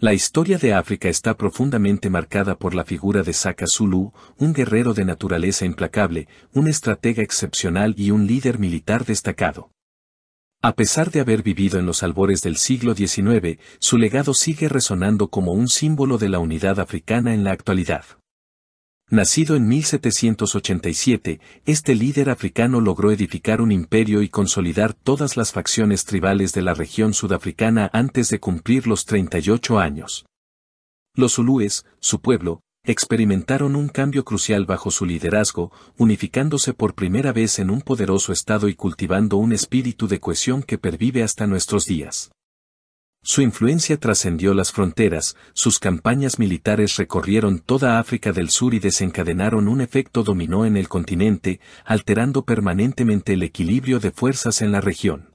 La historia de África está profundamente marcada por la figura de Saka Zulu, un guerrero de naturaleza implacable, un estratega excepcional y un líder militar destacado. A pesar de haber vivido en los albores del siglo XIX, su legado sigue resonando como un símbolo de la unidad africana en la actualidad. Nacido en 1787, este líder africano logró edificar un imperio y consolidar todas las facciones tribales de la región sudafricana antes de cumplir los 38 años. Los Ulúes, su pueblo, experimentaron un cambio crucial bajo su liderazgo, unificándose por primera vez en un poderoso estado y cultivando un espíritu de cohesión que pervive hasta nuestros días. Su influencia trascendió las fronteras, sus campañas militares recorrieron toda África del Sur y desencadenaron un efecto dominó en el continente, alterando permanentemente el equilibrio de fuerzas en la región.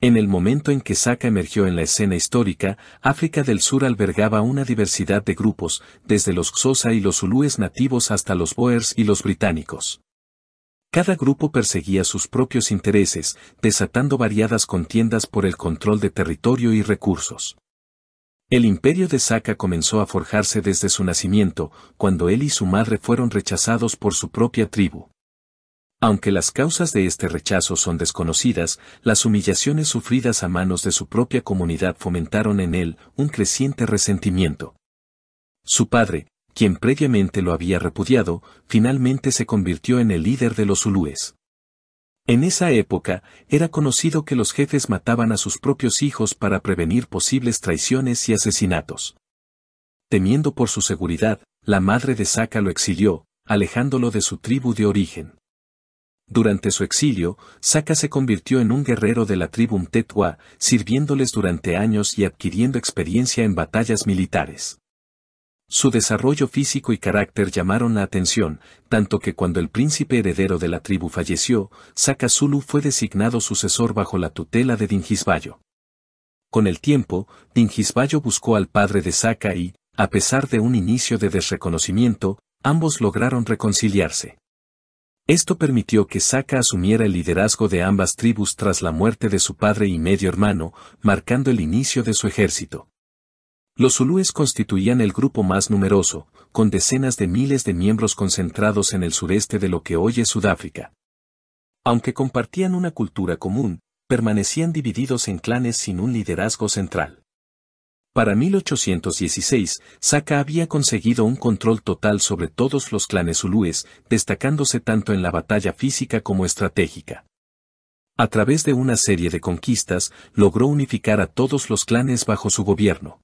En el momento en que Saka emergió en la escena histórica, África del Sur albergaba una diversidad de grupos, desde los Xhosa y los Zulúes nativos hasta los Boers y los británicos. Cada grupo perseguía sus propios intereses, desatando variadas contiendas por el control de territorio y recursos. El imperio de Saka comenzó a forjarse desde su nacimiento, cuando él y su madre fueron rechazados por su propia tribu. Aunque las causas de este rechazo son desconocidas, las humillaciones sufridas a manos de su propia comunidad fomentaron en él un creciente resentimiento. Su padre, quien previamente lo había repudiado, finalmente se convirtió en el líder de los ulúes. En esa época, era conocido que los jefes mataban a sus propios hijos para prevenir posibles traiciones y asesinatos. Temiendo por su seguridad, la madre de Saka lo exilió, alejándolo de su tribu de origen. Durante su exilio, Saka se convirtió en un guerrero de la tribu Mtetwa, sirviéndoles durante años y adquiriendo experiencia en batallas militares. Su desarrollo físico y carácter llamaron la atención, tanto que cuando el príncipe heredero de la tribu falleció, Saka Zulu fue designado sucesor bajo la tutela de Dingisbayo. Con el tiempo, Dingisbayo buscó al padre de Saka y, a pesar de un inicio de desreconocimiento, ambos lograron reconciliarse. Esto permitió que Saka asumiera el liderazgo de ambas tribus tras la muerte de su padre y medio hermano, marcando el inicio de su ejército. Los zulúes constituían el grupo más numeroso, con decenas de miles de miembros concentrados en el sureste de lo que hoy es Sudáfrica. Aunque compartían una cultura común, permanecían divididos en clanes sin un liderazgo central. Para 1816, Saka había conseguido un control total sobre todos los clanes zulúes, destacándose tanto en la batalla física como estratégica. A través de una serie de conquistas, logró unificar a todos los clanes bajo su gobierno.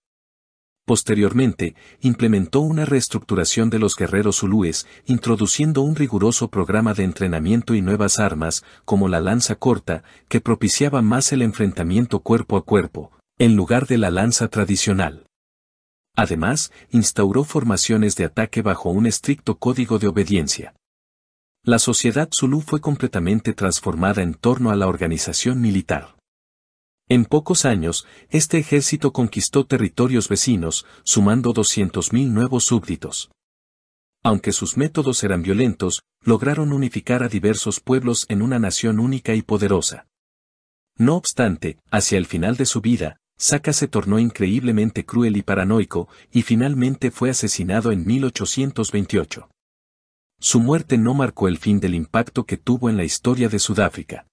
Posteriormente, implementó una reestructuración de los guerreros zulúes, introduciendo un riguroso programa de entrenamiento y nuevas armas, como la lanza corta, que propiciaba más el enfrentamiento cuerpo a cuerpo, en lugar de la lanza tradicional. Además, instauró formaciones de ataque bajo un estricto código de obediencia. La sociedad zulú fue completamente transformada en torno a la organización militar. En pocos años, este ejército conquistó territorios vecinos, sumando 200.000 nuevos súbditos. Aunque sus métodos eran violentos, lograron unificar a diversos pueblos en una nación única y poderosa. No obstante, hacia el final de su vida, Saka se tornó increíblemente cruel y paranoico, y finalmente fue asesinado en 1828. Su muerte no marcó el fin del impacto que tuvo en la historia de Sudáfrica.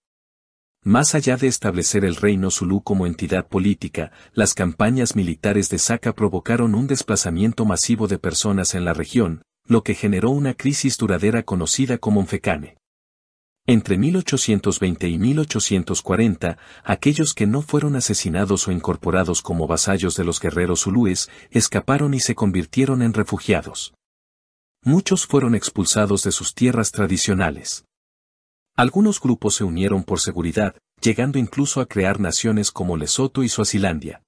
Más allá de establecer el reino Zulu como entidad política, las campañas militares de Saca provocaron un desplazamiento masivo de personas en la región, lo que generó una crisis duradera conocida como Mfecane. Entre 1820 y 1840, aquellos que no fueron asesinados o incorporados como vasallos de los guerreros zulúes escaparon y se convirtieron en refugiados. Muchos fueron expulsados de sus tierras tradicionales. Algunos grupos se unieron por seguridad, llegando incluso a crear naciones como Lesoto y Suazilandia.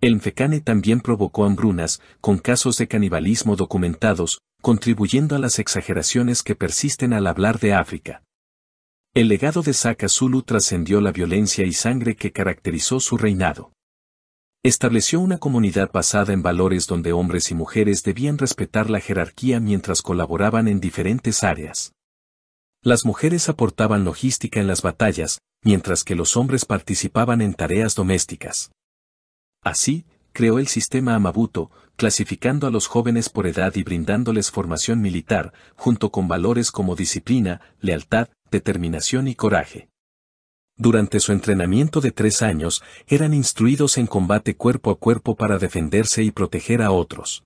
El Mfecane también provocó hambrunas, con casos de canibalismo documentados, contribuyendo a las exageraciones que persisten al hablar de África. El legado de Saka Zulu trascendió la violencia y sangre que caracterizó su reinado. Estableció una comunidad basada en valores donde hombres y mujeres debían respetar la jerarquía mientras colaboraban en diferentes áreas. Las mujeres aportaban logística en las batallas, mientras que los hombres participaban en tareas domésticas. Así, creó el sistema Amabuto, clasificando a los jóvenes por edad y brindándoles formación militar, junto con valores como disciplina, lealtad, determinación y coraje. Durante su entrenamiento de tres años, eran instruidos en combate cuerpo a cuerpo para defenderse y proteger a otros.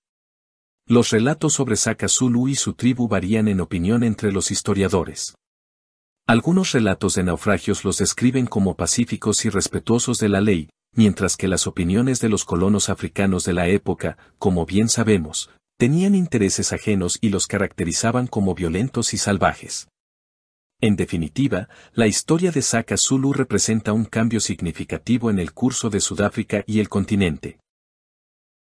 Los relatos sobre Saka Zulu y su tribu varían en opinión entre los historiadores. Algunos relatos de naufragios los describen como pacíficos y respetuosos de la ley, mientras que las opiniones de los colonos africanos de la época, como bien sabemos, tenían intereses ajenos y los caracterizaban como violentos y salvajes. En definitiva, la historia de Saka Zulu representa un cambio significativo en el curso de Sudáfrica y el continente.